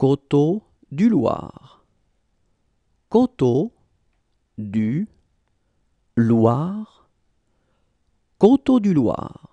Coteau du Loir. Coteau du Loir. Coteau du Loir.